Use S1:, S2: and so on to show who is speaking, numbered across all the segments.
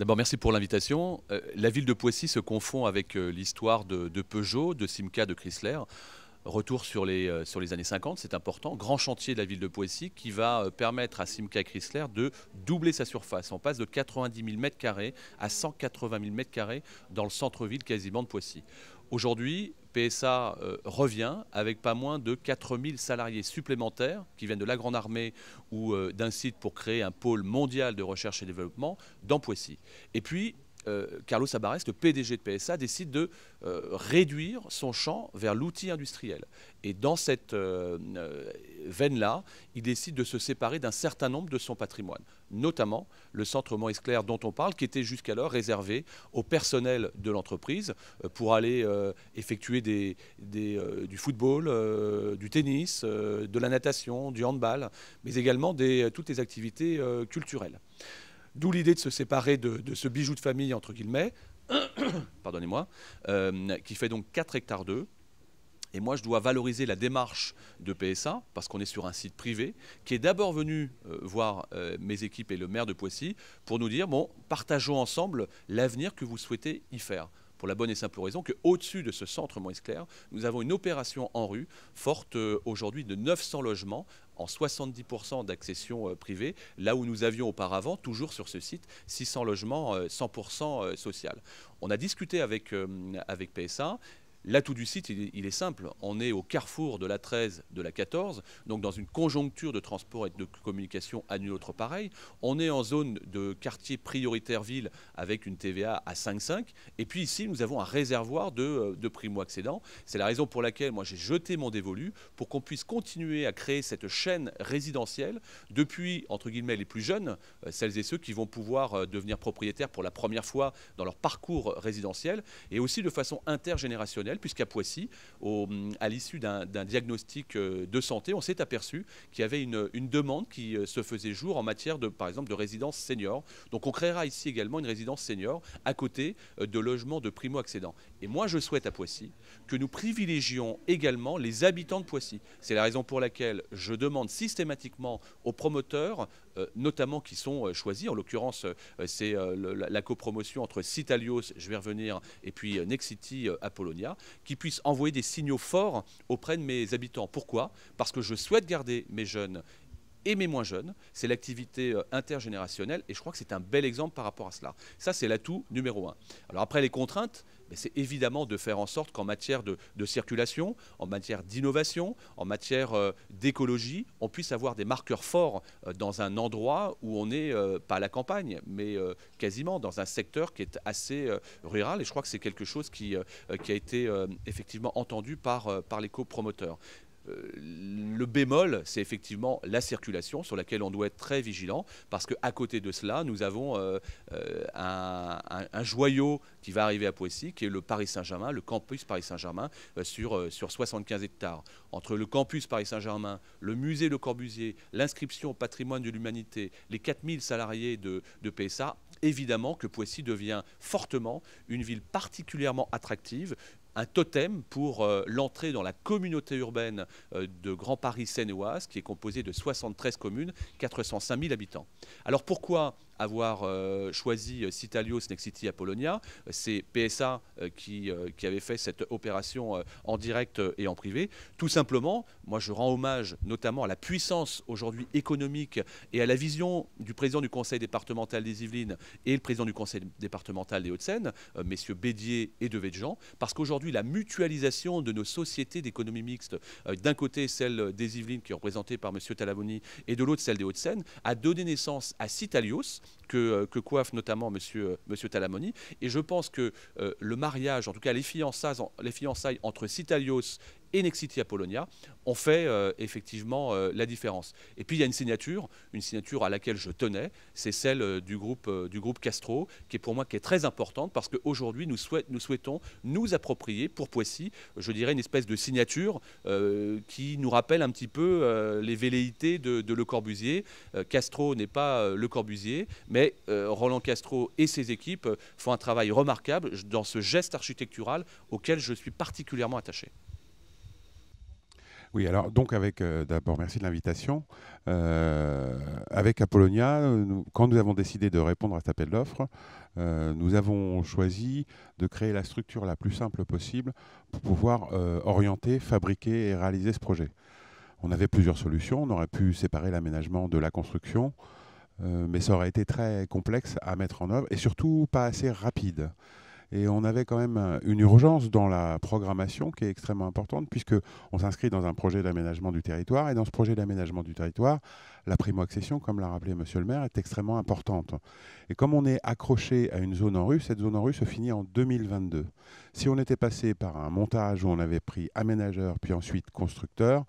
S1: D'abord, merci pour l'invitation. Euh, la ville de Poissy se confond avec euh, l'histoire de, Peugeot, de Simca, de Chrysler. Retour sur les, euh, sur les années 50, c'est important. Grand chantier de la ville de Poissy qui va permettre à Simca et Chrysler de doubler sa surface. On passe de 90 000 m2 à 180 000 m2 dans le centre-ville quasiment de Poissy. Aujourd'hui, PSA euh, revient avec pas moins de 4000 salariés supplémentaires qui viennent de la Grande Armée ou euh, d'un site pour créer un pôle mondial de recherche et développement dans Poissy. Et puis, euh, Carlos Sabarès, le PDG de PSA, décide de euh, réduire son champ vers l'outil industriel. Et dans cette euh, veine-là, il décide de se séparer d'un certain nombre de son patrimoine, notamment le centre mont dont on parle, qui était jusqu'alors réservé au personnel de l'entreprise pour aller effectuer du football, du tennis, de la natation, du handball, mais également des, toutes les activités culturelles. D'où l'idée de se séparer de, ce bijou de famille, entre guillemets, pardonnez-moi, euh, qui fait donc 4 hectares 2. Et moi, je dois valoriser la démarche de PSA, parce qu'on est sur un site privé, qui est d'abord venu euh, voir euh, mes équipes et le maire de Poissy pour nous dire, bon, partageons ensemble l'avenir que vous souhaitez y faire pour la bonne et simple raison qu'au-dessus de ce centre Moïse-Clair, nous avons une opération en rue forte aujourd'hui de 900 logements en 70% d'accession euh, privée, là où nous avions auparavant, toujours sur ce site, 600 logements 100% euh, euh, social. On a discuté avec, avec PSA L'atout du site, il est, simple. On est au carrefour de la 13, de la 14, donc dans une conjoncture de transport et de communication à nul autre pareil. On est en zone de quartier prioritaire ville avec une TVA à 5,5. Et puis ici, nous avons un réservoir de, euh, de primo-accédants. C'est la raison pour laquelle moi j'ai jeté mon dévolu pour qu'on puisse continuer à créer cette chaîne résidentielle depuis, entre guillemets, les plus jeunes, euh, celles et ceux qui vont pouvoir euh, devenir propriétaires pour la première fois dans leur parcours résidentiel et aussi de façon intergénérationnelle puisqu'à Poissy, à l'issue d'un diagnostic euh, de santé, on s'est aperçu qu'il y avait une, une, demande qui euh, se faisait jour en matière, de, par exemple, de résidence senior. Donc on créera ici également une résidence senior à côté euh, de logements de primo-accédants. Et moi, je souhaite à Poissy que nous privilégions également les habitants de Poissy. C'est la raison pour laquelle je demande systématiquement aux promoteurs euh, notamment qui sont euh, choisis. En l'occurrence, euh, c'est la copromotion entre Citalios, je vais revenir, et puis Nexity Apollonia, qui puissent envoyer des signaux forts auprès de mes habitants. Pourquoi Parce que je souhaite garder mes jeunes et mes moins jeunes. C'est l'activité euh, intergénérationnelle et je crois que c'est un bel exemple par rapport à cela. Ça, c'est l'atout numéro un. Alors après, les contraintes, ben, c'est évidemment de faire en sorte qu'en matière de, circulation, en matière d'innovation, en matière euh, d'écologie, on puisse avoir des marqueurs forts euh, dans un endroit où on n'est pas à la campagne, mais quasiment dans un secteur qui est assez rural. Et je crois que c'est quelque chose qui, a été effectivement entendu par les copromoteurs. Euh, le bémol, c'est effectivement la circulation sur laquelle on doit être très vigilant parce qu'à côté de cela, nous avons euh, euh, un, joyau qui va arriver à Poissy, qui est le Paris Saint-Germain, le campus Paris Saint-Germain sur, sur 75 hectares. Entre le campus Paris Saint-Germain, le musée Le Corbusier, l'inscription au patrimoine de l'humanité, les 4000 salariés de, de PSA, évidemment que Poissy devient fortement une ville particulièrement attractive, un totem pour euh, l'entrée dans la communauté urbaine euh, de Grand Paris Seine-Oise, qui est composée de 73 communes, 405 000 habitants. Alors pourquoi avoir euh, choisi Citalios, euh, Next City à Polonia. C'est PSA euh, qui, avait fait cette opération en direct et en privé. Tout simplement, moi je rends hommage notamment à la puissance aujourd'hui économique et à la vision du président du conseil départemental des Yvelines et le président du conseil départemental des Hauts-de-Seine, messieurs Bédier et Jean, parce qu'aujourd'hui la mutualisation de nos sociétés d'économie mixte, d'un côté celle des Yvelines qui est représentée par monsieur Talavoni et de l'autre celle des Hauts-de-Seine, a donné naissance à Citalios, euh, que, coiffe notamment euh, monsieur, Talamoni. Et je pense que euh, le mariage, en tout cas les fiançailles, les fiançailles entre Sitalios et Nexity polonia ont fait euh, effectivement euh, la différence. Et puis il y a une signature, une signature à laquelle je tenais, c'est celle euh, du groupe, du groupe Castro, qui est pour moi qui est très importante parce qu'aujourd'hui nous, nous souhaitons nous approprier pour Poissy, je dirais, une espèce de signature qui nous rappelle un petit peu les velléités de Le Corbusier. Castro n'est pas Le Corbusier, mais Roland Castro et ses équipes font un travail remarquable dans ce geste architectural auquel je suis particulièrement attaché.
S2: Oui, alors donc avec euh, d'abord merci de l'invitation. Euh, avec Apollonia, quand nous avons décidé de répondre à cet appel d'offre, euh, nous avons choisi de créer la structure la plus simple possible pour pouvoir orienter, fabriquer et réaliser ce projet. On avait plusieurs solutions, on aurait pu séparer l'aménagement de la construction, mais ça aurait été très complexe à mettre en œuvre et surtout pas assez rapide. Et on avait quand même euh, une urgence dans la programmation qui est extrêmement importante, puisque on s'inscrit dans un projet d'aménagement du territoire. Et dans ce projet d'aménagement du territoire, la primo-accession, comme l'a rappelé Monsieur le maire, est extrêmement importante. Et comme on est accroché à une zone en rue, cette zone en rue se finit en 2022. Si on était passé par un montage où on avait pris aménageur, puis ensuite constructeur,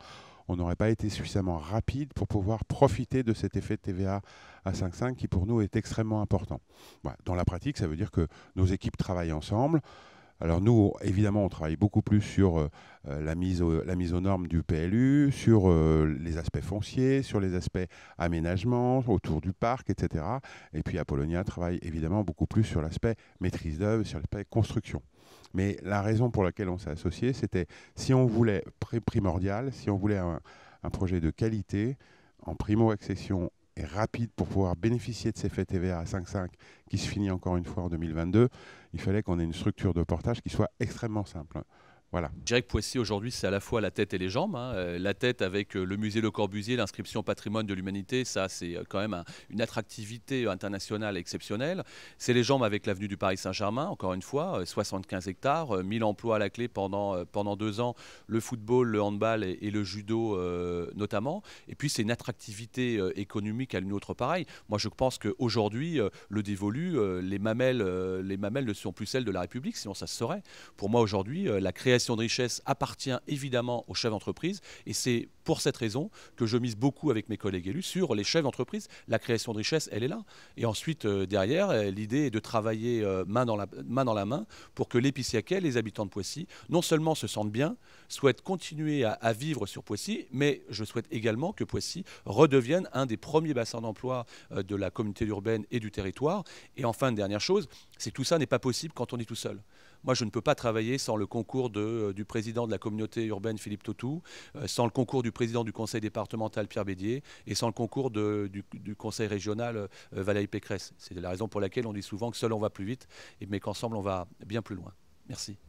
S2: on n'aurait pas été suffisamment rapide pour pouvoir profiter de cet effet de TVA à 5,5 qui pour nous est extrêmement important. Dans la pratique, ça veut dire que nos équipes travaillent ensemble. Alors nous, évidemment, on travaille beaucoup plus sur euh, euh, la, mise aux, normes du PLU, sur euh, les aspects fonciers, sur les aspects aménagement, autour du parc, etc. Et puis Apollonia travaille évidemment beaucoup plus sur l'aspect maîtrise d'œuvre, sur l'aspect construction. Mais la raison pour laquelle on s'est associé, c'était si on voulait primordial, si on voulait un, projet de qualité en primo-accession et rapide pour pouvoir bénéficier de ces faits TVA à 5,5 qui se finit encore une fois en 2022, il fallait qu'on ait une structure de portage qui soit extrêmement simple. Voilà.
S1: Je Poissy aujourd'hui, c'est à la fois la tête et les jambes. Hein. Euh, la tête avec euh, le musée Le Corbusier, l'inscription patrimoine de l'humanité, ça c'est euh, quand même une attractivité internationale exceptionnelle. C'est les jambes avec l'avenue du Paris Saint-Germain, encore une fois, 75 hectares, 1000 emplois à la clé pendant, pendant deux ans, le football, le handball et, le judo notamment. Et puis c'est une attractivité économique à une autre pareille. Moi je pense qu'aujourd'hui, le dévolu, les mamelles, les mamelles ne sont plus celles de la République, sinon ça se saurait. Pour moi aujourd'hui, la création création de richesse appartient évidemment aux chefs d'entreprise et c'est pour cette raison que je mise beaucoup avec mes collègues élus sur les chefs d'entreprise. La création de richesse, elle est là. Et ensuite, euh, derrière, euh, l'idée est de travailler euh, main, dans la, main pour que les les habitants de Poissy, non seulement se sentent bien, souhaitent continuer à, vivre sur Poissy, mais je souhaite également que Poissy redevienne un des premiers bassins d'emploi de la communauté urbaine et du territoire. Et enfin, dernière chose, c'est que tout ça n'est pas possible quand on est tout seul. Moi, je ne peux pas travailler sans le concours euh, du président de la communauté urbaine, Philippe Totou, euh, sans le concours du président du conseil départemental, Pierre Bédier, et sans le concours du, du, conseil régional, euh, Valérie Pécresse. C'est la raison pour laquelle on dit souvent que seul on va plus vite, mais qu'ensemble on va bien plus loin. Merci.